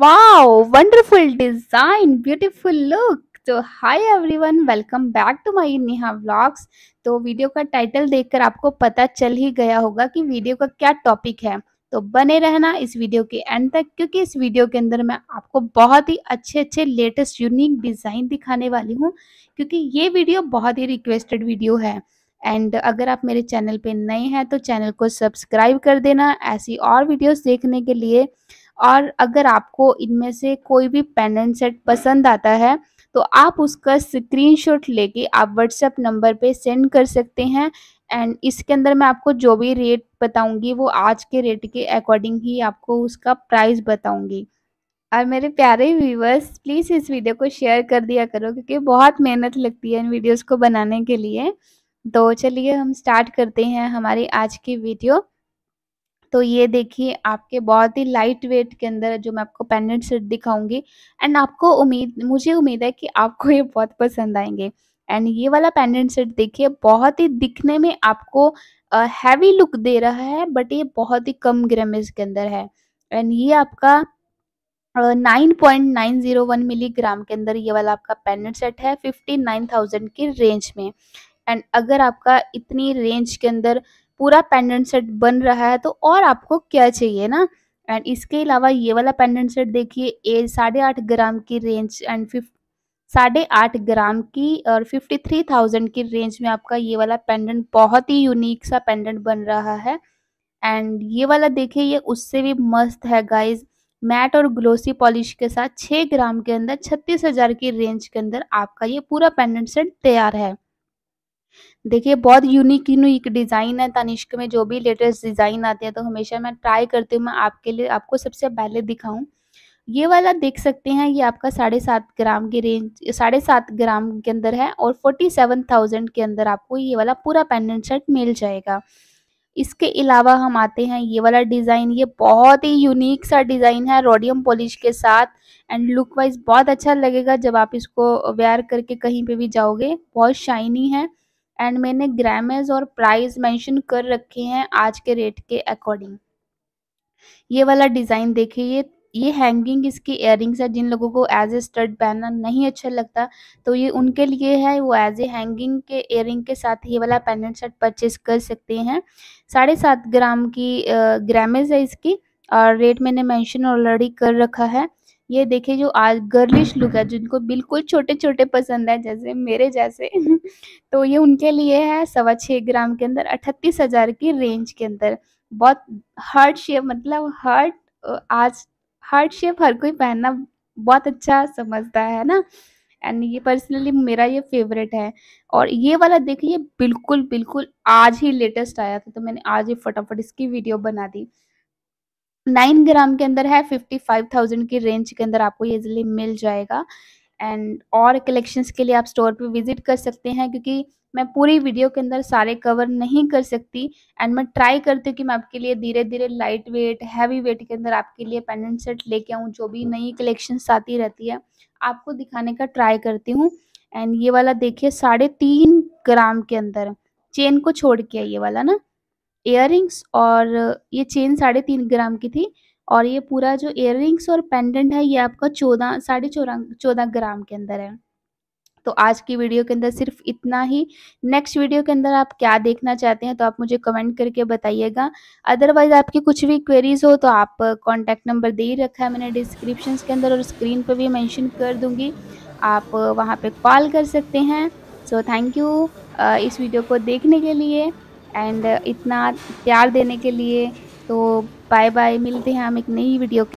Wow, wonderful design, beautiful look. so hi everyone welcome back to my Neha vlogs तो video का title देखकर आपको पता चल ही गया होगा कि वीडियो का क्या टॉपिक है तो बने रहना इस वीडियो के एंड तक क्योंकि इस वीडियो के अंदर मैं आपको बहुत ही अच्छे अच्छे लेटेस्ट यूनिक डिज़ाइन दिखाने वाली हूँ क्योंकि ये वीडियो बहुत ही रिक्वेस्टेड वीडियो है एंड अगर आप मेरे चैनल पे नए हैं तो चैनल को सब्सक्राइब कर देना ऐसी और वीडियोस देखने के लिए और अगर आपको इनमें से कोई भी पेंडेंट सेट पसंद आता है तो आप उसका स्क्रीनशॉट लेके आप व्हाट्सएप नंबर पे सेंड कर सकते हैं एंड इसके अंदर मैं आपको जो भी रेट बताऊंगी वो आज के रेट के अकॉर्डिंग ही आपको उसका प्राइस बताऊंगी और मेरे प्यारे व्यूवर्स प्लीज़ इस वीडियो को शेयर कर दिया करो क्योंकि बहुत मेहनत लगती है इन वीडियोज़ को बनाने के लिए तो चलिए हम स्टार्ट करते हैं हमारी आज की वीडियो तो ये देखिए आपके बहुत ही लाइट वेट के अंदर जो मैं आपको पेंडेंट सेट दिखाऊंगी एंड आपको उम्मीद मुझे उम्मीद है कि आपको ये बहुत पसंद आएंगे एंड ये वाला पेंडेंट सेट देखिए बहुत ही दिखने में आपको हैवी लुक दे रहा है बट ये बहुत ही कम ग्रामेज के अंदर है एंड ये आपका nine point nine zero one milligram के अंदर ये वाला आपका पेंडेंट सेट है फिफ्टी नाइन थाउजेंड की रेंज में एंड अगर आपका इतनी रेंज के अंदर पूरा पेंडेंट सेट बन रहा है तो और आपको क्या चाहिए ना एंड इसके अलावा ये वाला पेंडेंट सेट देखिए ए साढ़े आठ ग्राम की रेंज एंड फिफ साढ़े आठ ग्राम की और फिफ्टी थ्री थाउजेंड की रेंज में आपका ये वाला पेंडेंट बहुत ही यूनिक सा पेंडेंट बन रहा है एंड ये वाला देखिए ये उससे भी मस्त है गाइज मैट और ग्लोसी पॉलिश के साथ छः ग्राम के अंदर छत्तीस हज़ार की रेंज के अंदर आपका ये पूरा पेंडेंट सेट तैयार है देखिए बहुत यूनिक यूनिक डिज़ाइन है तनिष्क में जो भी लेटेस्ट डिज़ाइन आते हैं तो हमेशा मैं ट्राई करती हूँ मैं आपके लिए आपको सबसे पहले दिखाऊँ ये वाला देख सकते हैं ये आपका साढ़े सात ग्राम की रेंज साढ़े सात ग्राम के अंदर है और फोर्टी सेवन थाउजेंड के अंदर आपको ये वाला पूरा पेंडेंट सेट मिल जाएगा इसके अलावा हम आते हैं ये वाला डिज़ाइन ये बहुत ही यूनिक सा डिज़ाइन है रोडियम पॉलिश के साथ एंड लुक वाइज बहुत अच्छा लगेगा जब आप इसको वेयर करके कहीं पे भी जाओगे बहुत शाइनी है एंड मैंने ग्रामेज और प्राइस मेंशन कर रखे हैं आज के रेट के अकॉर्डिंग ये वाला डिज़ाइन देखिए ये ये हैंगिंग इसकी इयरिंग्स है जिन लोगों को एज ए स्टड पहनना नहीं अच्छा लगता तो ये उनके लिए है वो एज ए हैंगिंग के इयरिंग के साथ ये वाला पेंडेंट सेट परचेज कर सकते हैं साढ़े सात ग्राम की ग्रामेज है इसकी और रेट मैंने मेंशन ऑलरेडी कर रखा है ये देखे जो आज गर्लिश लुक है जिनको बिल्कुल छोटे छोटे पसंद है जैसे मेरे जैसे तो ये उनके लिए है सवा छः ग्राम के अंदर अठतीस हज़ार की रेंज के अंदर बहुत हार्ड शेप मतलब हार्ट आज हार्ड शेप हर कोई पहनना बहुत अच्छा समझता है ना एंड ये पर्सनली मेरा ये फेवरेट है और ये वाला देखिए बिल्कुल बिल्कुल आज ही लेटेस्ट आया था तो मैंने आज ही फटाफट इसकी वीडियो बना दी नाइन ग्राम के अंदर है फिफ्टी फाइव थाउजेंड की रेंज के अंदर आपको इजिली मिल जाएगा एंड और कलेक्शंस के लिए आप स्टोर पे विजिट कर सकते हैं क्योंकि मैं पूरी वीडियो के अंदर सारे कवर नहीं कर सकती एंड मैं ट्राई करती हूँ कि मैं आपके लिए धीरे धीरे लाइट वेट हैवी वेट के अंदर आपके लिए पेंडेंट सेट लेके आऊँ जो भी नई कलेक्शंस आती रहती है आपको दिखाने का ट्राई करती हूँ एंड ये वाला देखिए साढ़े तीन ग्राम के अंदर चेन को छोड़ के ये वाला ना इयर और ये चेन साढ़े तीन ग्राम की थी और ये पूरा जो इयर और पेंडेंट है ये आपका चौदह साढ़े चौदह चौदह ग्राम के अंदर है तो आज की वीडियो के अंदर सिर्फ इतना ही नेक्स्ट वीडियो के अंदर आप क्या देखना चाहते हैं तो आप मुझे कमेंट करके बताइएगा अदरवाइज आपकी कुछ भी क्वेरीज हो तो आप कॉन्टैक्ट नंबर दे ही रखा है मैंने डिस्क्रिप्शन के अंदर और स्क्रीन पर भी मैंशन कर दूँगी आप वहाँ पर कॉल कर सकते हैं सो थैंक यू इस वीडियो को देखने के लिए एंड इतना प्यार देने के लिए तो बाय बाय मिलते हैं हम एक नई वीडियो